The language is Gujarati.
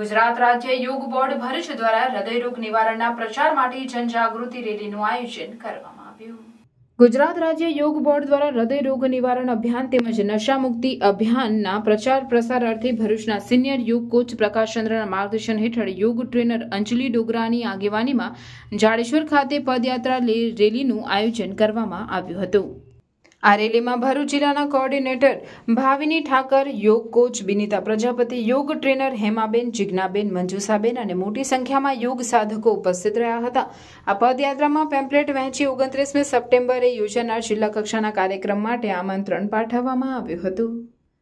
ગુજરાત રાજ્ય યોગ બોર્ડ ભરૂચ દ્વારા હૃદયરોગ નિવારણના પ્રચાર માટે જનજાગૃતિ રેલીનું આયોજન કરવામાં આવ્યું ગુજરાત રાજ્ય યોગ બોર્ડ દ્વારા હૃદય રોગ નિવારણ અભિયાન તેમજ નશામુક્તિ અભિયાનના પ્રચાર પ્રસાર અર્થે ભરૂચના સિનિયર યોગ કોચ પ્રકાશચંદ્રના માર્ગદર્શન હેઠળ યોગ ટ્રેનર અંજલિ ડોગરાની આગેવાનીમાં જાડેશ્વર ખાતે પદયાત્રા રેલીનું આયોજન કરવામાં આવ્યું હતું આ રેલીમાં ભરૂચ જિલ્લાના કોઓર્ડિનેટર ભાવિની ઠાકર યોગ કોચ બિનિતા પ્રજાપતિ યોગ ટ્રેનર હેમાબેન જિજ્ઞાબેન મંજુસાબેન અને મોટી સંખ્યામાં યોગ સાધકો ઉપસ્થિત રહ્યા હતા આ પદયાત્રામાં પેમ્પલેટ વહેંચી ઓગણત્રીસમી સપ્ટેમ્બરે યોજાનાર જિલ્લા કક્ષાના કાર્યક્રમ માટે આમંત્રણ પાઠવવામાં આવ્યું હતું